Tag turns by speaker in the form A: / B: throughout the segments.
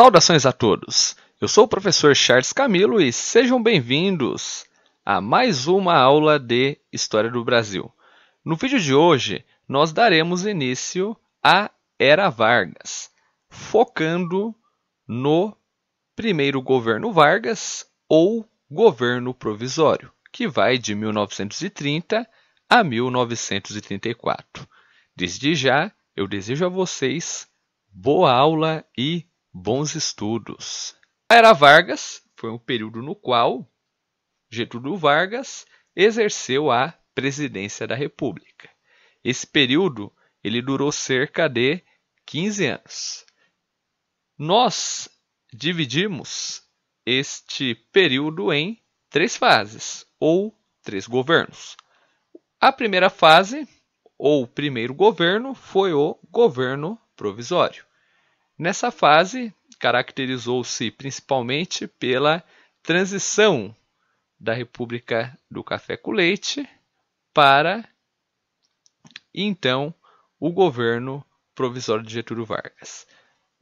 A: Saudações a todos! Eu sou o professor Charles Camilo e sejam bem-vindos a mais uma aula de História do Brasil. No vídeo de hoje, nós daremos início à Era Vargas, focando no primeiro governo Vargas ou governo provisório, que vai de 1930 a 1934. Desde já, eu desejo a vocês boa aula e bons estudos. A Era Vargas foi um período no qual Getúlio Vargas exerceu a presidência da República. Esse período ele durou cerca de 15 anos. Nós dividimos este período em três fases ou três governos. A primeira fase ou primeiro governo foi o governo provisório. Nessa fase, caracterizou-se principalmente pela transição da República do Café com Leite para então o governo provisório de Getúlio Vargas.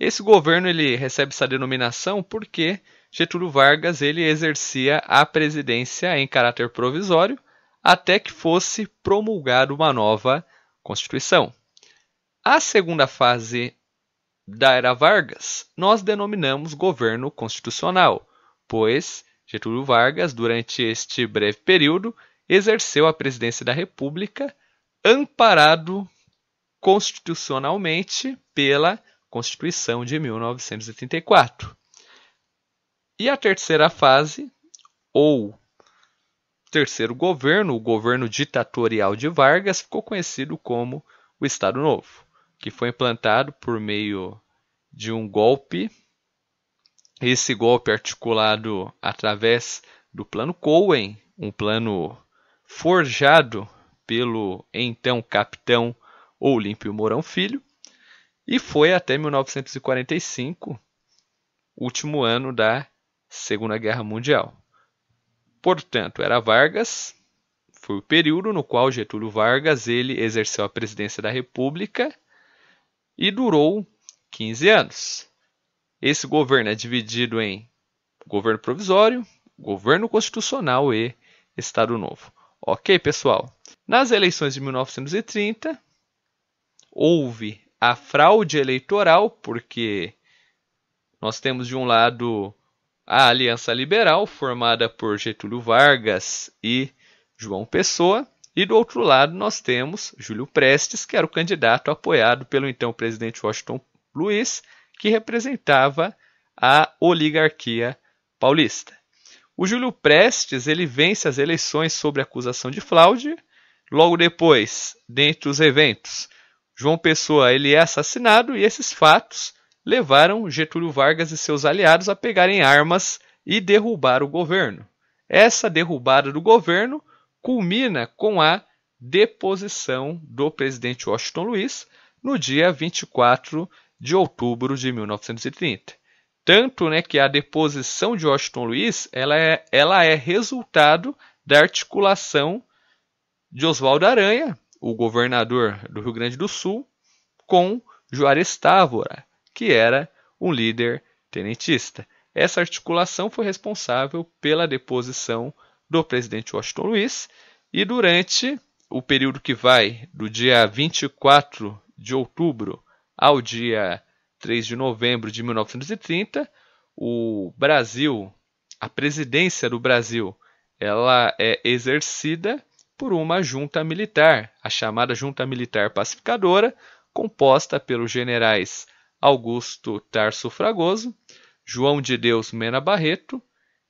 A: Esse governo ele recebe essa denominação porque Getúlio Vargas ele exercia a presidência em caráter provisório até que fosse promulgada uma nova Constituição. A segunda fase da era Vargas, nós denominamos governo constitucional, pois Getúlio Vargas, durante este breve período, exerceu a presidência da República amparado constitucionalmente pela Constituição de 1984. E a terceira fase, ou terceiro governo, o governo ditatorial de Vargas, ficou conhecido como o Estado Novo que foi implantado por meio de um golpe. Esse golpe articulado através do plano Cohen, um plano forjado pelo então capitão Olímpio Mourão Filho, e foi até 1945, último ano da Segunda Guerra Mundial. Portanto, era Vargas, foi o período no qual Getúlio Vargas ele exerceu a presidência da República e durou 15 anos. Esse governo é dividido em governo provisório, governo constitucional e Estado Novo. Ok, pessoal? Nas eleições de 1930, houve a fraude eleitoral, porque nós temos de um lado a Aliança Liberal, formada por Getúlio Vargas e João Pessoa, e do outro lado, nós temos Júlio Prestes, que era o candidato apoiado pelo então presidente Washington Luiz, que representava a oligarquia paulista. O Júlio Prestes ele vence as eleições sob acusação de fraude. Logo depois, dentre os eventos, João Pessoa ele é assassinado e esses fatos levaram Getúlio Vargas e seus aliados a pegarem armas e derrubar o governo. Essa derrubada do governo culmina com a deposição do presidente Washington Luiz no dia 24 de outubro de 1930. Tanto né, que a deposição de Washington Luiz ela é, ela é resultado da articulação de Oswaldo Aranha, o governador do Rio Grande do Sul, com Juarez Távora, que era um líder tenentista. Essa articulação foi responsável pela deposição do presidente Washington Luiz e durante o período que vai do dia 24 de outubro ao dia 3 de novembro de 1930, o Brasil, a presidência do Brasil, ela é exercida por uma junta militar, a chamada Junta Militar Pacificadora, composta pelos generais Augusto Tarso Fragoso, João de Deus Mena Barreto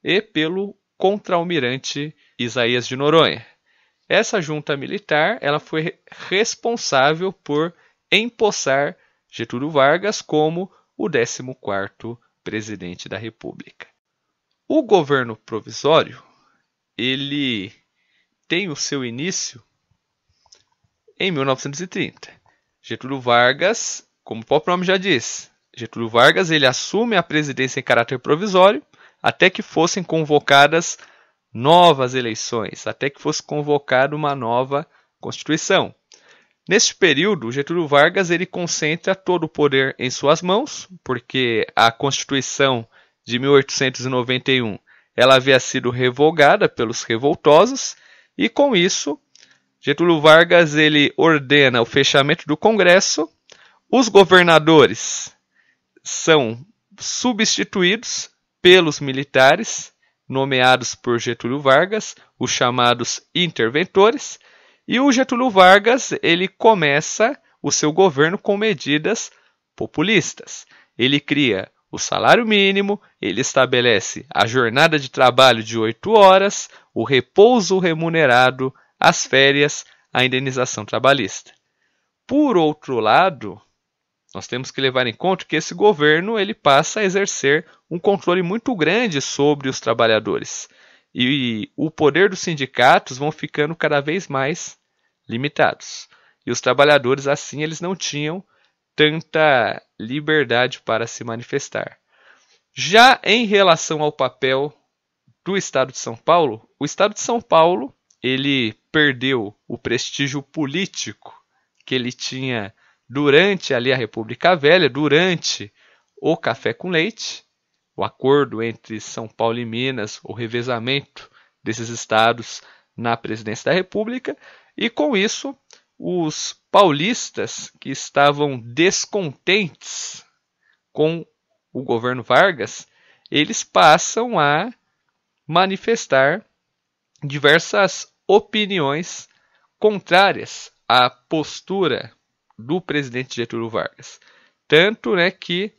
A: e pelo contra almirante Isaías de Noronha. Essa junta militar ela foi responsável por empossar Getúlio Vargas como o 14º presidente da República. O governo provisório ele tem o seu início em 1930. Getúlio Vargas, como o próprio nome já diz, Getúlio Vargas ele assume a presidência em caráter provisório até que fossem convocadas novas eleições, até que fosse convocada uma nova Constituição. Neste período, Getúlio Vargas ele concentra todo o poder em suas mãos, porque a Constituição de 1891 ela havia sido revogada pelos revoltosos e com isso Getúlio Vargas ele ordena o fechamento do Congresso, os governadores são substituídos pelos militares, nomeados por Getúlio Vargas, os chamados interventores, e o Getúlio Vargas ele começa o seu governo com medidas populistas. Ele cria o salário mínimo, ele estabelece a jornada de trabalho de 8 horas, o repouso remunerado, as férias, a indenização trabalhista. Por outro lado, nós temos que levar em conta que esse governo ele passa a exercer um controle muito grande sobre os trabalhadores e o poder dos sindicatos vão ficando cada vez mais limitados. E os trabalhadores assim eles não tinham tanta liberdade para se manifestar. Já em relação ao papel do Estado de São Paulo, o Estado de São Paulo ele perdeu o prestígio político que ele tinha durante ali a República Velha, durante o café com leite, o acordo entre São Paulo e Minas, o revezamento desses estados na presidência da República, e com isso os paulistas que estavam descontentes com o governo Vargas, eles passam a manifestar diversas opiniões contrárias à postura do presidente Getúlio Vargas. Tanto né, que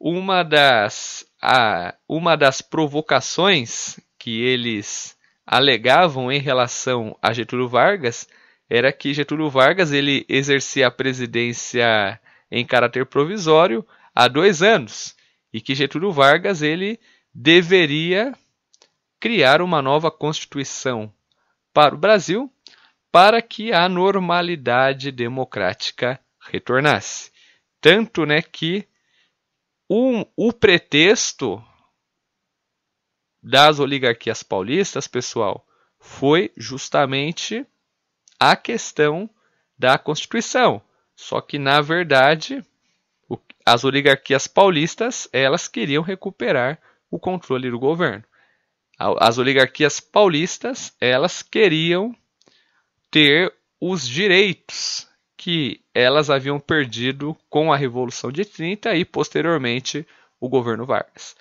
A: uma das, a, uma das provocações que eles alegavam em relação a Getúlio Vargas era que Getúlio Vargas ele exercia a presidência em caráter provisório há dois anos e que Getúlio Vargas ele deveria criar uma nova constituição para o Brasil para que a normalidade democrática retornasse. Tanto né, que um, o pretexto das oligarquias paulistas, pessoal, foi justamente a questão da Constituição. Só que, na verdade, as oligarquias paulistas elas queriam recuperar o controle do governo. As oligarquias paulistas elas queriam ter os direitos que elas haviam perdido com a Revolução de 30 e posteriormente o governo Vargas.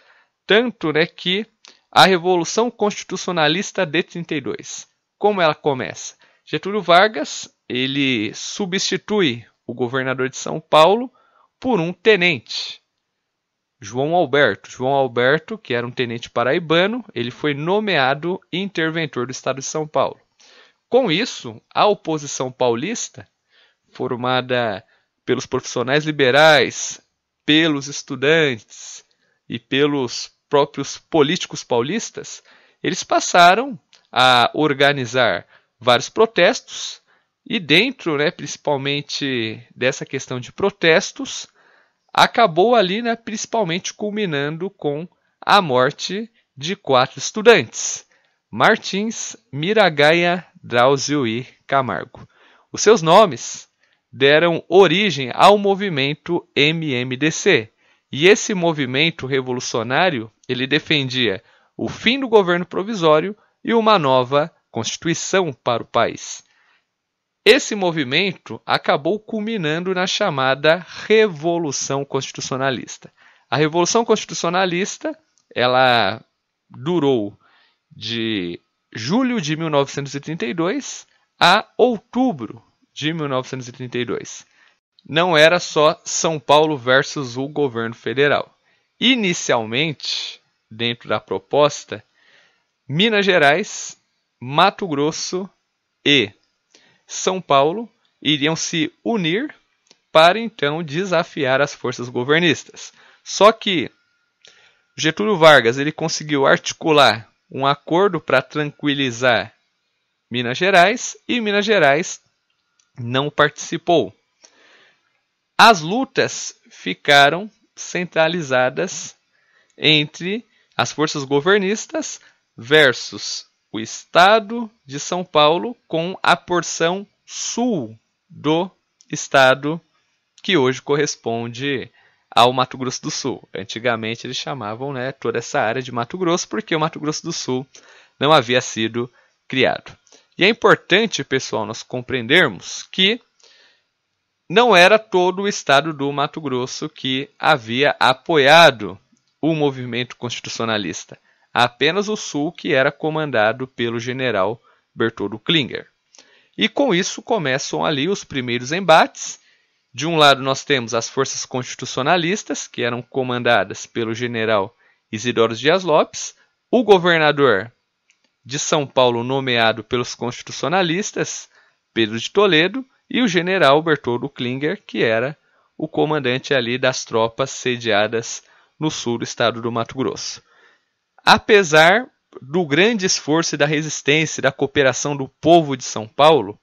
A: Tanto né, que a Revolução Constitucionalista de 32, como ela começa? Getúlio Vargas ele substitui o governador de São Paulo por um tenente, João Alberto. João Alberto, que era um tenente paraibano, ele foi nomeado interventor do Estado de São Paulo. Com isso, a oposição paulista, formada pelos profissionais liberais, pelos estudantes e pelos próprios políticos paulistas, eles passaram a organizar vários protestos e dentro, né, principalmente dessa questão de protestos, acabou ali, né, principalmente culminando com a morte de quatro estudantes. Martins, Miragaia, Drauzio e Camargo. Os seus nomes deram origem ao movimento MMDC. E esse movimento revolucionário, ele defendia o fim do governo provisório e uma nova constituição para o país. Esse movimento acabou culminando na chamada Revolução Constitucionalista. A Revolução Constitucionalista, ela durou de julho de 1932 a outubro de 1932. Não era só São Paulo versus o governo federal. Inicialmente, dentro da proposta, Minas Gerais, Mato Grosso e São Paulo iriam se unir para então desafiar as forças governistas. Só que Getúlio Vargas ele conseguiu articular um acordo para tranquilizar Minas Gerais e Minas Gerais não participou. As lutas ficaram centralizadas entre as forças governistas versus o estado de São Paulo com a porção sul do estado que hoje corresponde ao Mato Grosso do Sul. Antigamente eles chamavam né, toda essa área de Mato Grosso porque o Mato Grosso do Sul não havia sido criado. E é importante, pessoal, nós compreendermos que não era todo o estado do Mato Grosso que havia apoiado o movimento constitucionalista, apenas o sul que era comandado pelo general Bertoldo Klinger. E com isso começam ali os primeiros embates de um lado, nós temos as forças constitucionalistas, que eram comandadas pelo general Isidoro Dias Lopes, o governador de São Paulo, nomeado pelos constitucionalistas, Pedro de Toledo, e o general Bertoldo Klinger, que era o comandante ali das tropas sediadas no sul do estado do Mato Grosso. Apesar do grande esforço e da resistência e da cooperação do povo de São Paulo,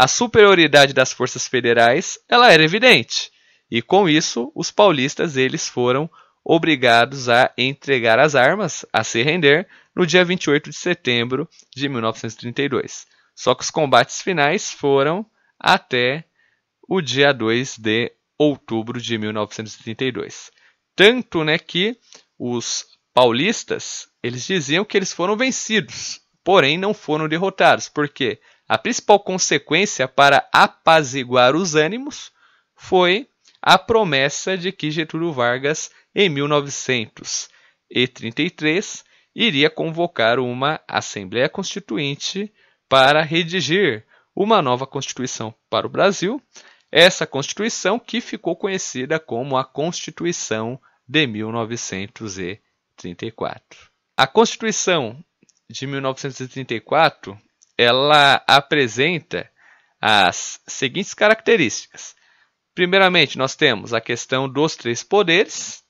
A: a superioridade das forças federais, ela era evidente, e com isso os paulistas eles foram obrigados a entregar as armas, a se render no dia 28 de setembro de 1932. Só que os combates finais foram até o dia 2 de outubro de 1932. Tanto né, que os paulistas eles diziam que eles foram vencidos, porém não foram derrotados, porque a principal consequência para apaziguar os ânimos foi a promessa de que Getúlio Vargas, em 1933, iria convocar uma Assembleia Constituinte para redigir uma nova Constituição para o Brasil, essa Constituição que ficou conhecida como a Constituição de 1934. A Constituição de 1934 ela apresenta as seguintes características. Primeiramente, nós temos a questão dos três poderes: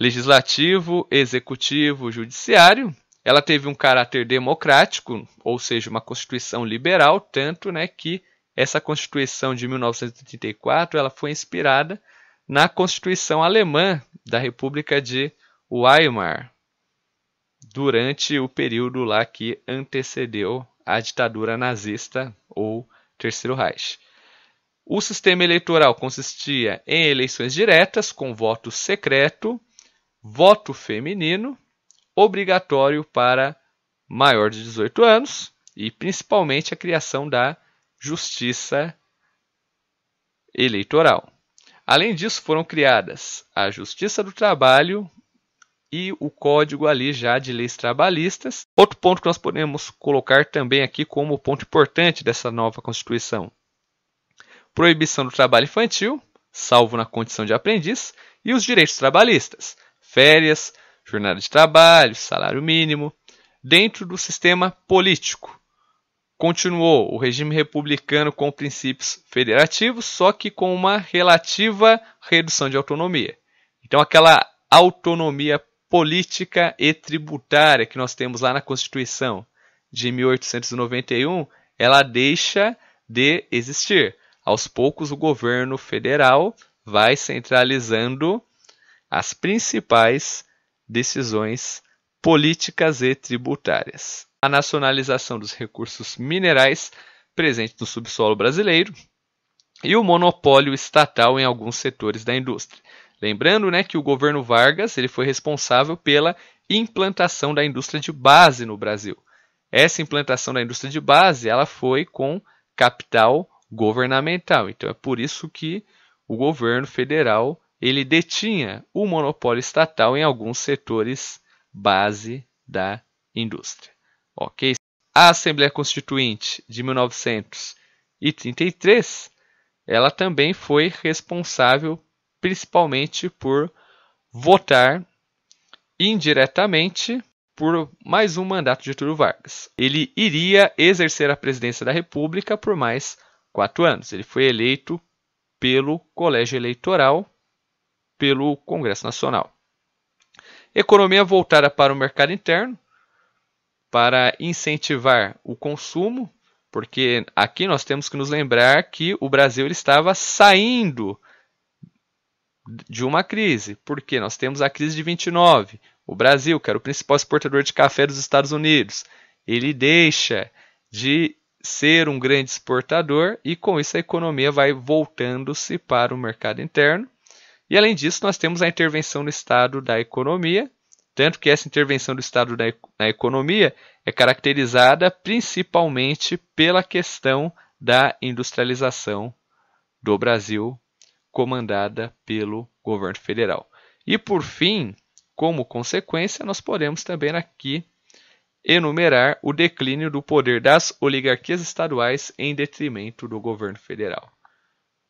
A: legislativo, executivo, judiciário. Ela teve um caráter democrático, ou seja, uma constituição liberal, tanto né, que essa Constituição de 1934 ela foi inspirada na Constituição alemã da República de Weimar durante o período lá que antecedeu a ditadura nazista ou Terceiro Reich. O sistema eleitoral consistia em eleições diretas com voto secreto, voto feminino, obrigatório para maior de 18 anos e principalmente a criação da Justiça Eleitoral. Além disso, foram criadas a Justiça do Trabalho e o código ali já de leis trabalhistas. Outro ponto que nós podemos colocar também aqui como ponto importante dessa nova Constituição: proibição do trabalho infantil, salvo na condição de aprendiz, e os direitos trabalhistas, férias, jornada de trabalho, salário mínimo, dentro do sistema político. Continuou o regime republicano com princípios federativos, só que com uma relativa redução de autonomia. Então, aquela autonomia política e tributária que nós temos lá na Constituição de 1891, ela deixa de existir. Aos poucos, o governo federal vai centralizando as principais decisões políticas e tributárias. A nacionalização dos recursos minerais presentes no subsolo brasileiro e o monopólio estatal em alguns setores da indústria. Lembrando, né, que o governo Vargas, ele foi responsável pela implantação da indústria de base no Brasil. Essa implantação da indústria de base, ela foi com capital governamental. Então é por isso que o governo federal ele detinha o monopólio estatal em alguns setores base da indústria. Ok? A Assembleia Constituinte de 1933, ela também foi responsável principalmente por votar indiretamente por mais um mandato de Getúlio Vargas. Ele iria exercer a presidência da República por mais quatro anos. Ele foi eleito pelo Colégio Eleitoral, pelo Congresso Nacional. Economia voltada para o mercado interno, para incentivar o consumo, porque aqui nós temos que nos lembrar que o Brasil estava saindo de uma crise, porque nós temos a crise de 29. O Brasil, que era o principal exportador de café dos Estados Unidos, ele deixa de ser um grande exportador e com isso a economia vai voltando-se para o mercado interno. E além disso, nós temos a intervenção do Estado da economia, tanto que essa intervenção do Estado na economia é caracterizada principalmente pela questão da industrialização do Brasil comandada pelo governo federal. E por fim, como consequência, nós podemos também aqui enumerar o declínio do poder das oligarquias estaduais em detrimento do governo federal.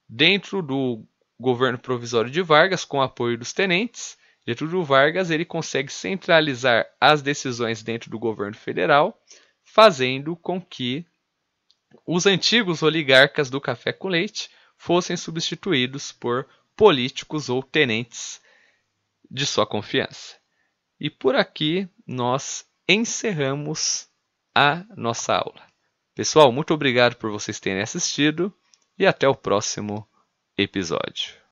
A: Dentro do governo provisório de Vargas, com apoio dos tenentes, Getúlio Vargas ele consegue centralizar as decisões dentro do governo federal, fazendo com que os antigos oligarcas do café com leite fossem substituídos por políticos ou tenentes de sua confiança. E por aqui nós encerramos a nossa aula. Pessoal, muito obrigado por vocês terem assistido e até o próximo episódio.